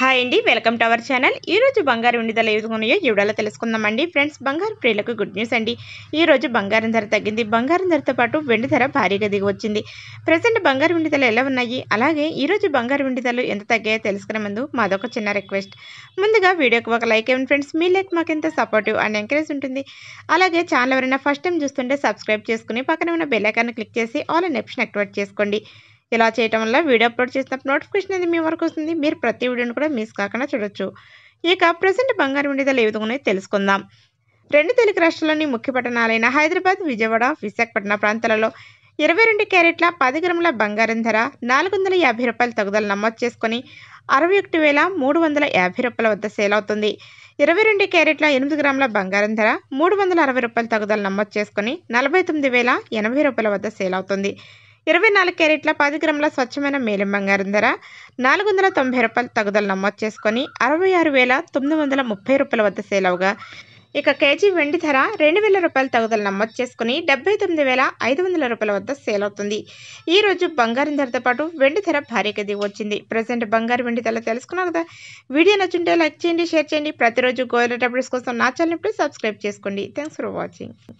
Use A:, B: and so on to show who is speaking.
A: hi అండి welcome to our channel ఈరోజు బంగారు ఉండిదలు ఏ ఉన్నాయో ఇవిడలా తెలుసుకుందామండి ఫ్రెండ్స్ బంగారు ప్రియులకు గుడ్ న్యూస్ అండి ఈరోజు బంగారం ధర తగ్గింది బంగారం ధరతో పాటు వెండి ధర భారీగా దిగివచ్చింది ప్రజెంట్ బంగారు ఉండిదలు ఎలా ఉన్నాయి అలాగే ఈరోజు బంగారు ఉండిదలు ఎంత తగ్గాయో తెలుసుకునే ముందు మాదొక చిన్న రిక్వెస్ట్ ముందుగా వీడియోకి ఒక లైక్ ఇవ్వండి ఫ్రెండ్స్ మీ లైక్ మాకు ఎంత సపోర్టివ్ అండ్ ఎంకరేజ్ ఉంటుంది అలాగే ఛానల్ ఎవరైనా ఫస్ట్ టైం చూస్తుంటే సబ్స్క్రైబ్ చేసుకుని పక్కన ఉన్న బెల్లైకాన్ని క్లిక్ చేసి ఆల్ అండ్ ఆప్షన్ యాక్టివేట్ చేసుకోండి ఇలా చేయటం వల్ల వీడియో అప్లోడ్ చేసినప్పుడు నోటిఫికేషన్ అనేది మీ వరకు వస్తుంది మీరు ప్రతి వీడియోని కూడా మిస్ కాకుండా చూడొచ్చు ఇక ప్రజెంట్ బంగారం ధరలు ఏ విధంగా తెలుసుకుందాం రెండు తెలుగు రాష్ట్రాల్లోని ముఖ్య పట్టణాలైన హైదరాబాద్ విజయవాడ విశాఖపట్నం ప్రాంతాలలో ఇరవై రెండు క్యారెట్ల పది గ్రాముల బంగారం ధర నాలుగు వందల యాభై రూపాయల తగుదల నమోదు చేసుకుని అరవై ఒకటి వేల మూడు వందల యాభై రూపాయల వద్ద సేల్ అవుతుంది ఇరవై రెండు క్యారెట్ల ఎనిమిది గ్రాముల బంగారం ధర మూడు వందల అరవై రూపాయల తగుదల నమోదు చేసుకుని నలభై తొమ్మిది వేల ఎనభై రూపాయల వద్ద సేల్ అవుతుంది ఇరవై నాలుగు క్యారెట్ల పది గ్రాముల స్వచ్ఛమైన మేలిం బంగారం ధర నాలుగు వందల తొంభై రూపాయలు తగుదల నమోదు చేసుకొని అరవై ఆరు వేల తొమ్మిది వందల ముప్పై రూపాయల వద్ద సేల్ అవగా ఇక కేజీ వెండి ధర రెండు వేల రూపాయలు తగుదల నమోదు చేసుకుని డెబ్బై తొమ్మిది వేల ఐదు వందల రూపాయల వద్ద సేల్ అవుతుంది ఈ రోజు బంగారం ధరతో పాటు వెండి ధర భారీగా దిగి వచ్చింది ప్రజెంట్ బంగారు వెండి ధర తెలుసుకున్నారు కదా వీడియో నచ్చుంటే లైక్ చేయండి షేర్ చేయండి ప్రతిరోజు గోయల డబ్బుల్స్ కోసం నా ఛానల్ ఇప్పుడు సబ్స్క్రైబ్ చేసుకోండి థ్యాంక్స్ ఫర్ వాచింగ్